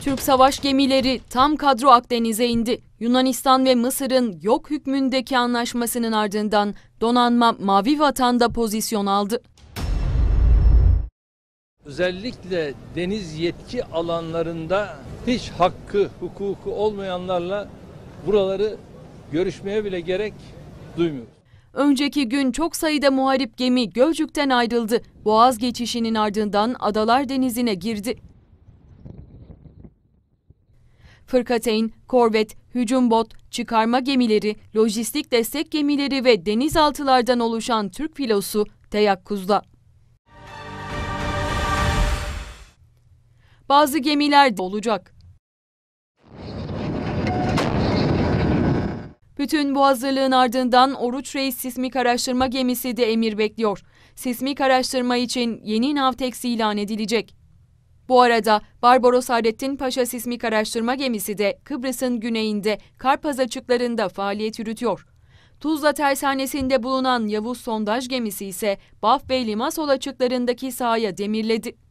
Türk savaş gemileri tam kadro Akdeniz'e indi. Yunanistan ve Mısır'ın yok hükmündeki anlaşmasının ardından donanma Mavi Vatan'da pozisyon aldı. Özellikle deniz yetki alanlarında hiç hakkı, hukuku olmayanlarla buraları görüşmeye bile gerek duymuyoruz. Önceki gün çok sayıda muharip gemi Gölcük'ten ayrıldı. Boğaz geçişinin ardından Adalar Denizi'ne girdi fırkateyn, korvet, hücum bot, çıkarma gemileri, lojistik destek gemileri ve denizaltılardan oluşan Türk filosu teyakkuzda. Bazı gemiler de olacak. Bütün bu hazırlığın ardından Oruç Reis sismik araştırma gemisi de emir bekliyor. Sismik araştırma için yeni Navtex ilan edilecek. Bu arada Barbaros Hayrettin Paşa sismik araştırma gemisi de Kıbrıs'ın güneyinde Karpaz açıklarında faaliyet yürütüyor. Tuzla tersanesinde bulunan Yavuz sondaj gemisi ise Baf ve Limasol açıklarındaki sahaya demirledi.